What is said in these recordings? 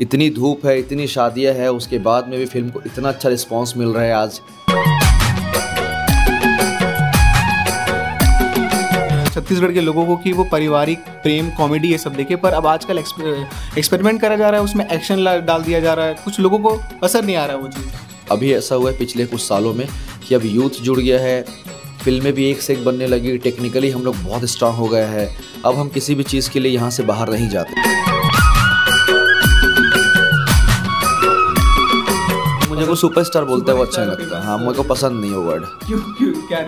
इतनी धूप है इतनी शादियां है उसके बाद में भी फिल्म को इतना अच्छा रिस्पांस मिल रहा है आज छत्तीसगढ़ के लोगों को कि वो पारिवारिक प्रेम कॉमेडी ये सब देखे पर अब आजकल एक्सपेरिमेंट करा जा रहा है उसमें एक्शन डाल दिया जा रहा है कुछ लोगों को असर नहीं आ रहा है वो चीज़ अभी ऐसा हुआ है पिछले कुछ सालों में कि अब यूथ जुड़ गया है फिल्में भी एक से एक बनने लगी टेक्निकली हम लोग बहुत स्ट्रांग हो गए हैं अब हम किसी भी चीज़ के लिए यहाँ से बाहर नहीं जाते मेरे को सुपरस्टार बोलते हैं वो अच्छा नहीं लगता हाँ मेरे को पसंद नहीं वो वर्ड क्या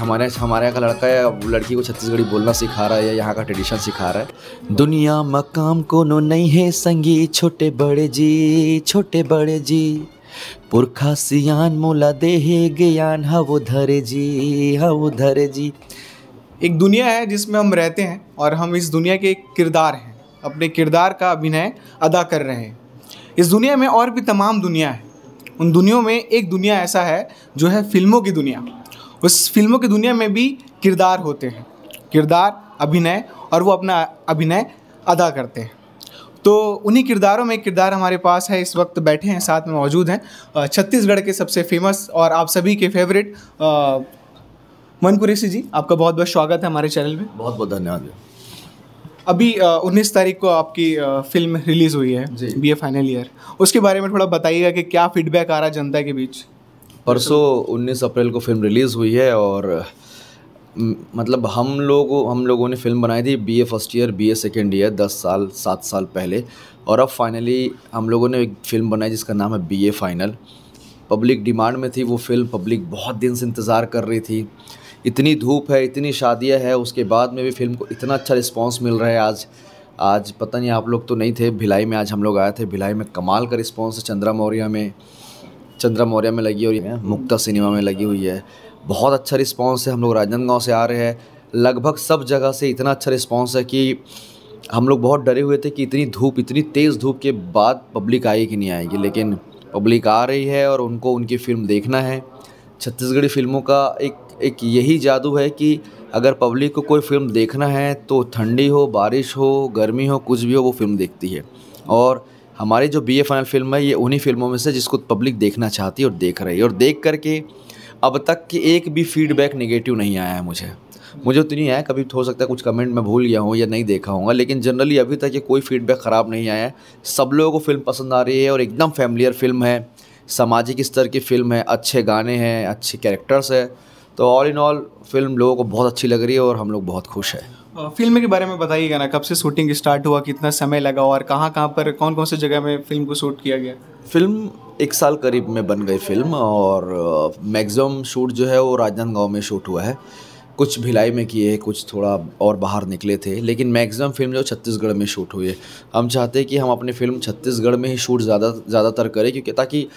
हमारे हमारे यहाँ का लड़का या लड़की को छत्तीसगढ़ी बोलना सिखा रहा है या यहाँ का ट्रेडिशन सिखा रहा है दुनिया मकाम को नो नहीं है संगी छोटे बड़े जी छोटे बड़े जी पुरखा सियान मोला दे ज्ञान हवो धरे जी हवो धरे जी एक दुनिया है जिसमें हम रहते हैं और हम इस दुनिया के किरदार हैं अपने किरदार का अभिनय अदा कर रहे हैं इस दुनिया में और भी तमाम दुनिया है उन दुनियों में एक दुनिया ऐसा है जो है फिल्मों की दुनिया उस फिल्मों की दुनिया में भी किरदार होते हैं किरदार अभिनय और वो अपना अभिनय अदा करते हैं तो उन्हीं किरदारों में किरदार हमारे पास है इस वक्त बैठे हैं साथ में मौजूद हैं छत्तीसगढ़ के सबसे फेमस और आप सभी के फेवरेट मनपुरेशी जी आपका बहुत बहुत स्वागत है हमारे चैनल में बहुत बहुत धन्यवाद अभी उन्नीस तारीख को आपकी फिल्म रिलीज हुई है बी ए फाइनल ईयर उसके बारे में थोड़ा बताइएगा कि क्या फीडबैक आ रहा है जनता के बीच परसों उन्नीस अप्रैल को फिल्म रिलीज़ हुई है और मतलब हम लोग हम लोगों ने फिल्म बनाई थी BA first year BA second year दस साल सात साल पहले और अब फाइनली हम लोगों ने एक फ़िल्म बनाई जिसका नाम है बीए फाइनल पब्लिक डिमांड में थी वो फिल्म पब्लिक बहुत दिन से इंतज़ार कर रही थी इतनी धूप है इतनी शादियाँ है उसके बाद में भी फिल्म को इतना अच्छा रिस्पॉन्स मिल रहा है आज आज पता नहीं आप लोग तो नहीं थे भिलाई में आज हम लोग आए थे भिलाई में कमाल का रिस्पॉन्स है चंद्रा मौर्य में चंद्रा मौर्य में लगी हुई है मुक्ता सिनेमा में लगी हुई है बहुत अच्छा रिस्पॉन्स है हम लोग राजनांदगांव से आ रहे हैं लगभग सब जगह से इतना अच्छा रिस्पॉन्स है कि हम लोग बहुत डरे हुए थे कि इतनी धूप इतनी तेज़ धूप के बाद पब्लिक आएगी कि नहीं आएगी लेकिन पब्लिक आ रही है और उनको उनकी फ़िल्म देखना है छत्तीसगढ़ी फिल्मों का एक एक यही जादू है कि अगर पब्लिक को कोई फिल्म देखना है तो ठंडी हो बारिश हो गर्मी हो कुछ भी हो वो फिल्म देखती है और हमारी जो बी ए फाइनल फिल्म है ये उन्हीं फिल्मों में से जिसको पब्लिक देखना चाहती है और देख रही है और देख करके अब तक की एक भी फीडबैक नेगेटिव नहीं आया है मुझे मुझे उतनी तो आया कभी हो सकता है कुछ कमेंट मैं भूल गया हूँ या नहीं देखा होगा लेकिन जनरली अभी तक ये कोई फीडबैक ख़राब नहीं आया है सब लोगों को फिल्म पसंद आ रही है और एकदम फैमिलियर फिल्म है सामाजिक स्तर की फ़िल्म है अच्छे गाने हैं अच्छे कैरेक्टर्स है तो ऑल इन ऑल फिल्म लोगों को बहुत अच्छी लग रही है और हम लोग बहुत खुश हैं फिल्म के बारे में बताइएगा ना कब से शूटिंग स्टार्ट हुआ कितना समय लगा और कहाँ कहाँ पर कौन कौन से जगह में फिल्म को शूट किया गया फिल्म एक साल करीब में बन गई फिल्म और मैक्सिमम शूट जो है वो राजनांदगांव में शूट हुआ है कुछ भिलाई में किए हैं कुछ थोड़ा और बाहर निकले थे लेकिन मैक्सिमम फिल्म जो छत्तीसगढ़ में शूट हुई है हम चाहते हैं कि हम अपनी फिल्म छत्तीसगढ़ में ही शूट ज़्यादा ज़्यादातर करें क्योंकि ताकि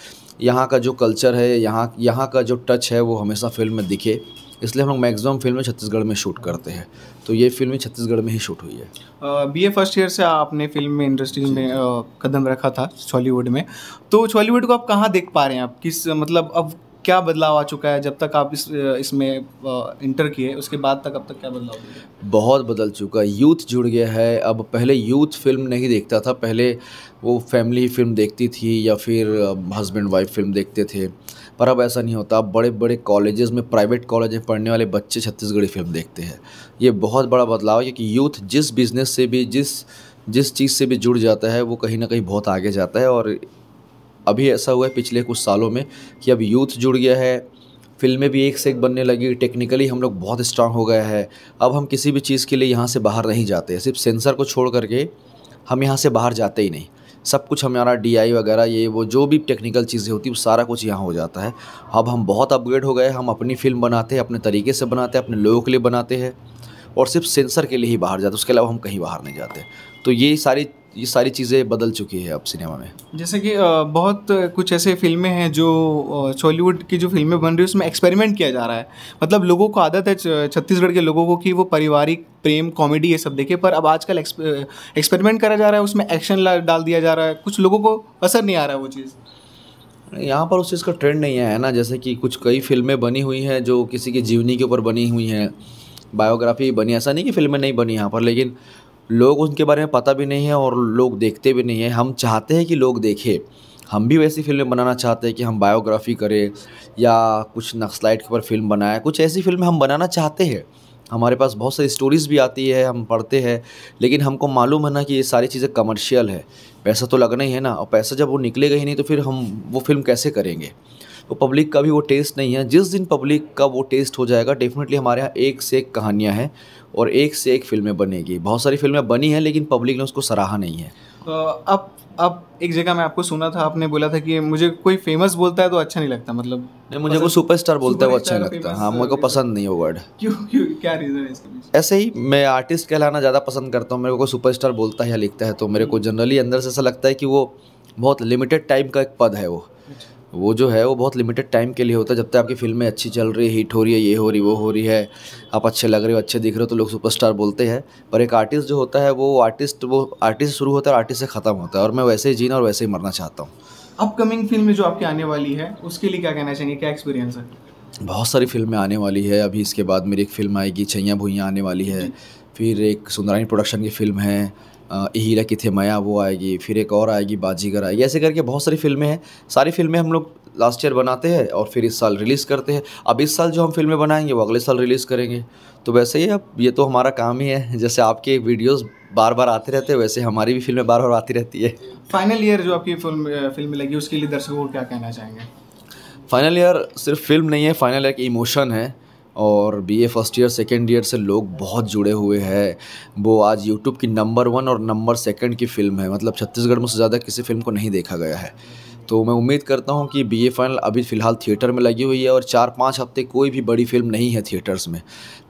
यहाँ का जो कल्चर है यहाँ यहाँ का जो टच है वो हमेशा फिल्म में दिखे इसलिए हम लोग मैक्सिमम फिल्में छत्तीसगढ़ में शूट करते हैं तो ये फिल्म छत्तीसगढ़ में ही शूट हुई है बी ए फर्स्ट ईयर से आपने फिल्म में इंडस्ट्री में कदम रखा था छॉलीवुड में तो छॉलीवुड को आप कहाँ देख पा रहे हैं आप किस मतलब अब क्या बदलाव आ चुका है जब तक आप इस इसमें इंटर किए उसके बाद तक अब तक क्या बदलाव बहुत बदल चुका है यूथ जुड़ गया है अब पहले यूथ फिल्म नहीं देखता था पहले वो फैमिली फिल्म देखती थी या फिर हस्बैंड वाइफ फिल्म देखते थे पर अब ऐसा नहीं होता अब बड़े बड़े कॉलेजेस में प्राइवेट कॉलेज में पढ़ने वाले बच्चे छत्तीसगढ़ी फिल्म देखते हैं ये बहुत बड़ा बदलाव है क्योंकि यूथ जिस बिज़नेस से भी जिस जिस चीज़ से भी जुड़ जाता है वो कहीं ना कहीं बहुत आगे जाता है और अभी ऐसा हुआ है पिछले कुछ सालों में कि अब यूथ जुड़ गया है फिल्में भी एक से एक बनने लगी टेक्निकली हम लोग बहुत स्ट्रांग हो गया है अब हम किसी भी चीज़ के लिए यहाँ से बाहर नहीं जाते सिर्फ सेंसर को छोड़ करके हम यहाँ से बाहर जाते ही नहीं सब कुछ हमारा डी आई वगैरह ये वो जो भी टेक्निकल चीज़ें होती है वो सारा कुछ यहाँ हो जाता है अब हम बहुत अपग्रेड हो गए हम अपनी फिल्म बनाते हैं अपने तरीके से बनाते हैं अपने लोगों के लिए बनाते हैं और सिर्फ सेंसर के लिए ही बाहर जाते उसके अलावा हम कहीं बाहर नहीं जाते तो ये सारी ये सारी चीज़ें बदल चुकी है अब सिनेमा में जैसे कि बहुत कुछ ऐसे फिल्में हैं जो चॉलीवुड की जो फिल्में बन रही है उसमें एक्सपेरिमेंट किया जा रहा है मतलब लोगों को आदत है छत्तीसगढ़ के लोगों को कि वो पारिवारिक प्रेम कॉमेडी ये सब देखे पर अब आजकल एक्सपेरिमेंट करा जा रहा है उसमें एक्शन डाल दिया जा रहा है कुछ लोगों को असर नहीं आ रहा है वो चीज़ यहाँ पर उस चीज़ का ट्रेंड नहीं है ना जैसे कि कुछ कई फिल्में बनी हुई हैं जो किसी की जीवनी के ऊपर बनी हुई हैं बायोग्राफी बनी ऐसा नहीं कि फिल्में नहीं बनी यहाँ पर लेकिन लोग उनके बारे में पता भी नहीं है और लोग देखते भी नहीं है हम चाहते हैं कि लोग देखें हम भी वैसी फिल्में बनाना चाहते हैं कि हम बायोग्राफी करें या कुछ नक्सलाइट के ऊपर फिल्म बनाएं कुछ ऐसी फिल्में हम बनाना चाहते हैं हमारे पास बहुत सारी स्टोरीज़ भी आती है हम पढ़ते हैं लेकिन हमको मालूम है ना कि ये सारी चीज़ें कमर्शियल है पैसा तो लगना ही है ना और पैसा जब वो निकलेगा ही नहीं तो फिर हम वो फिल्म कैसे करेंगे तो पब्लिक का भी वो टेस्ट नहीं है जिस दिन पब्लिक का वो टेस्ट हो जाएगा डेफिनेटली हमारे यहाँ एक से एक कहानियाँ हैं और एक से एक फिल्में बनेगी बहुत सारी फिल्में बनी हैं लेकिन पब्लिक ने उसको सराहा नहीं है तो अब अब एक जगह मैं आपको सुना था आपने बोला था कि मुझे कोई फेमस बोलता है तो अच्छा नहीं लगता मतलब नहीं मुझे कोई सुपरस्टार बोलता है वो अच्छा नहीं लगता हाँ मुझे को पसंद नहीं वो वर्ड क्यों क्यों क्या रीज़न है इसके ऐसे ही मैं आर्टिस्ट कहलाना ज़्यादा पसंद करता हूँ मेरे को सुपरस्टार बोलता है या लिखता है तो मेरे को जनरली अंदर से ऐसा लगता है कि वो बहुत लिमिटेड टाइम का एक पद है वो वो जो है वो बहुत लिमिटेड टाइम के लिए होता है जब तक आपकी फिल्में अच्छी चल रही हिट हो रही है ये हो रही वो हो रही है आप अच्छे लग रहे हो अच्छे दिख रहे हो तो लोग सुपरस्टार बोलते हैं पर एक आर्टिस्ट जो होता है वो आर्टिस्ट वो आर्टिस्ट शुरू होता है आर्टिस्ट से ख़त्म होता है और मैं वैसे ही जीना और वैसे ही मरना चाहता हूँ अपकमिंग फिल्म जो आपकी आने वाली है उसके लिए क्या कहना चाहेंगे क्या एक्सपीरियंस है बहुत सारी फिल्में आने वाली है अभी इसके बाद मेरी एक फ़िल्म आएगी छैया भुइयाँ आने वाली है फिर एक सुंदरानी प्रोडक्शन की फ़िल्म है हीरा की थे वो आएगी फिर एक और आएगी बाजीगर आएगी ऐसे करके बहुत सारी फिल्में हैं सारी फिल्में हम लोग लास्ट ईयर बनाते हैं और फिर इस साल रिलीज़ करते हैं अब इस साल जो हम फिल्में बनाएंगे वो अगले साल रिलीज़ करेंगे तो वैसे ही अब ये तो हमारा काम ही है जैसे आपके वीडियोस बार बार आते रहते हैं वैसे हमारी भी फिल्में बार बार आती रहती है फाइनल ईयर जो आपकी फिल्म फिल्म लगी उसके लिए दर्शकों को क्या कहना चाहेंगे फाइनल ईयर सिर्फ फिल्म नहीं है फाइनल एक इमोशन है और BA first year second year से लोग बहुत जुड़े हुए हैं वो आज यूट्यूब की नंबर वन और नंबर सेकेंड की फ़िल्म है मतलब छत्तीसगढ़ में से ज़्यादा किसी फिल्म को नहीं देखा गया है तो मैं उम्मीद करता हूँ कि बी ए फाइनल अभी फ़िलहाल थिएटर में लगी हुई है और चार पाँच हफ्ते कोई भी बड़ी फिल्म नहीं है थिएटर्स में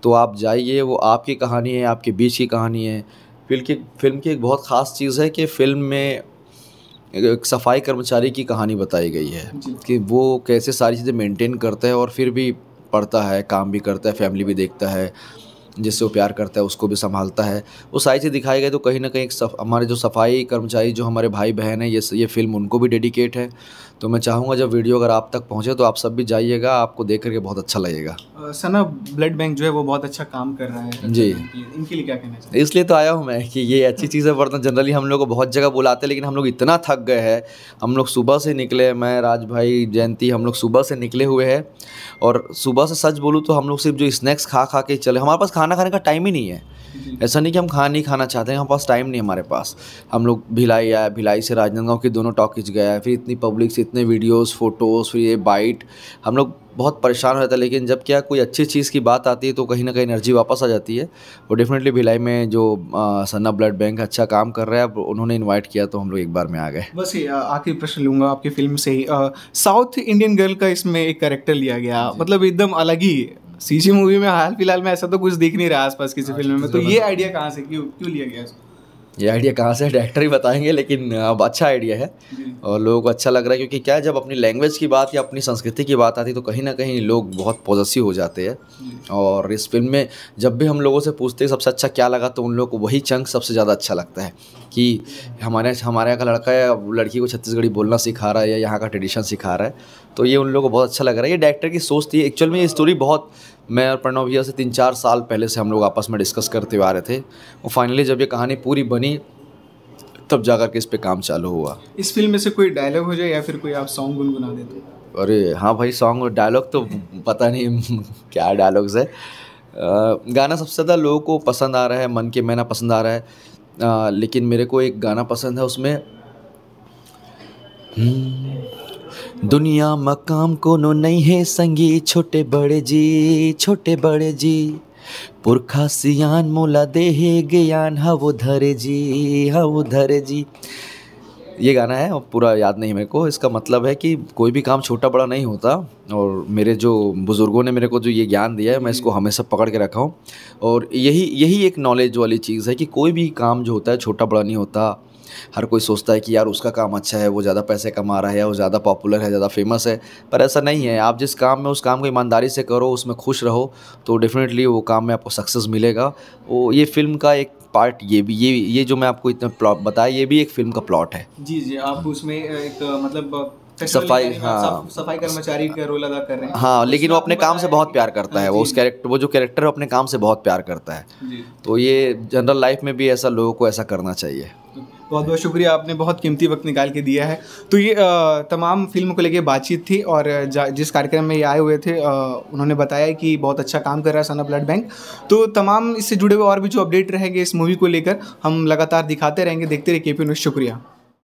तो आप जाइए वो आपकी कहानी है आपके बीच की कहानी है फिल्म की फिल्म की एक बहुत ख़ास चीज़ है कि फिल्म में एक सफाई कर्मचारी की कहानी बताई गई है कि वो कैसे सारी चीज़ें मेंटेन करता है और फिर भी पढ़ता है काम भी करता है फैमिली भी देखता है जिससे वो प्यार करता है उसको भी संभालता है वो सारी चीज़ दिखाई गई तो कहीं ना कहीं हमारे जो सफाई कर्मचारी जो हमारे भाई बहन हैं ये ये फिल्म उनको भी डेडिकेट है तो मैं चाहूँगा जब वीडियो अगर आप तक पहुँचे तो आप सब भी जाइएगा आपको देख करके बहुत अच्छा लगेगा सना ब्लड बैंक जो है वो बहुत अच्छा काम कर रहा है जी इनके लिए क्या कहना है इसलिए तो आया हूँ मैं कि ये अच्छी चीज़ है वरना जनरली हम लोग को बहुत जगह बुलाते हैं लेकिन हम लोग इतना थक गए हैं हम लोग सुबह से निकले मैं राज भाई जयंती हम लोग सुबह से निकले हुए हैं और सुबह से सच बोलूँ तो हम लोग सिर्फ जो स्नैक्स खा खा के चले हमारे पास खाना खाने का टाइम ही नहीं है ऐसा नहीं कि हम खा नहीं खाना चाहते हैं हमारे पास टाइम नहीं हमारे पास हम लोग भिलाई आया भिलाई से राजनांदगांव के दोनों टॉकीज गया फिर इतनी पब्लिक से इतने वीडियोस फ़ोटोज़ फिर ये बाइट हम लोग बहुत परेशान रहता है लेकिन जब क्या कोई अच्छी चीज़ की बात आती है तो कहीं ना कहीं एनर्जी वापस आ जाती है और डेफिनेटली भिलाई में जो सन्ना ब्लड बैंक अच्छा काम कर रहा है अब उन्होंने इनवाइट किया तो हम लोग एक बार में आ गए बस ये आखिरी प्रश्न लूँगा आपकी फिल्म से ही साउथ इंडियन गर्ल का इसमें एक करेक्टर लिया गया मतलब एकदम अलग ही सी मूवी में हाल फिलहाल में ऐसा तो कुछ दिख नहीं रहा आसपास किसी फिल्म हाँ में तो, तो ये आइडिया कहाँ से क्यों क्यों लिया गया ये आइडिया कहाँ से है डायरेक्टर ही बताएंगे लेकिन अब अच्छा आइडिया है और लोगों को अच्छा लग रहा है क्योंकि क्या है जब अपनी लैंग्वेज की बात या अपनी संस्कृति की बात आती है तो कहीं ना कहीं लोग बहुत पॉजिटिव हो जाते हैं और इस फिल्म में जब भी हम लोगों से पूछते हैं सबसे अच्छा क्या लगा तो उन लोगों को वही चंक सबसे ज़्यादा अच्छा लगता है कि हमारे हमारे यहाँ का लड़का या लड़की को छत्तीसगढ़ी बोलना सिखा रहा है या यहाँ का ट्रेडिशन सिखा रहा है तो ये उन लोगों को बहुत अच्छा लग रहा है ये डायरेक्टर की सोच थी एक्चुअल में ये स्टोरी बहुत मैं और प्रणव भैया से तीन चार साल पहले से हम लोग आपस में डिस्कस करते हुए आ रहे थे और फाइनली जब ये कहानी पूरी बनी तब जा के इस पर काम चालू हुआ इस फिल्म में से कोई डायलॉग हो जाए या फिर कोई आप सॉन्ग गुनगुना देते अरे हाँ भाई सॉन्ग और डायलॉग तो पता नहीं क्या डायलॉग्स है गाना सबसे ज़्यादा लोगों को पसंद आ रहा है मन के मैना पसंद आ रहा है आ, लेकिन मेरे को एक गाना पसंद है उसमें हम्म, दुनिया मकाम नो नहीं है संगी छोटे बड़े जी छोटे बड़े जी पुरखा सियान मोला देहे ज्ञान हव धरे जी हव धरे जी ये गाना है पूरा याद नहीं मेरे को इसका मतलब है कि कोई भी काम छोटा बड़ा नहीं होता और मेरे जो बुज़ुर्गों ने मेरे को जो ये ज्ञान दिया है मैं इसको हम्म। हमेशा पकड़ के रखा हूँ और यही यही एक नॉलेज वाली चीज़ है कि कोई भी काम जो होता है छोटा बड़ा नहीं होता हर कोई सोचता है कि यार उसका काम अच्छा है वो ज़्यादा पैसे कमा रहा है वो ज़्यादा पॉपुलर है ज़्यादा फेमस है पर ऐसा नहीं है आप जिस काम में उस काम को ईमानदारी से करो उसमें खुश रहो तो डेफिनेटली वो काम में आपको सक्सेस मिलेगा वो ये फिल्म का एक पार्ट ये भी ये ये जो मैं आपको इतना प्लॉट बताया ये भी एक फिल्म का प्लॉट है जी जी आप उसमें एक मतलब सफाई हाँ सफाई कर्मचारी का रोल अदा कर रहे हैं हाँ लेकिन वो हाँ, अपने काम से बहुत प्यार करता है वो उस कैरेक्टर वो जो कैरेक्टर है अपने काम से बहुत प्यार करता है तो ये जनरल लाइफ में भी ऐसा लोगों को ऐसा करना चाहिए बहुत बहुत शुक्रिया आपने बहुत कीमती वक्त निकाल के दिया है तो ये आ, तमाम फिल्म को लेके बातचीत थी और जिस कार्यक्रम में ये आए हुए थे आ, उन्होंने बताया कि बहुत अच्छा काम कर रहा है सना ब्लड बैंक तो तमाम इससे जुड़े हुए और भी जो अपडेट रहेंगे इस मूवी को लेकर हम लगातार दिखाते रहेंगे देखते रहिए के पी शुक्रिया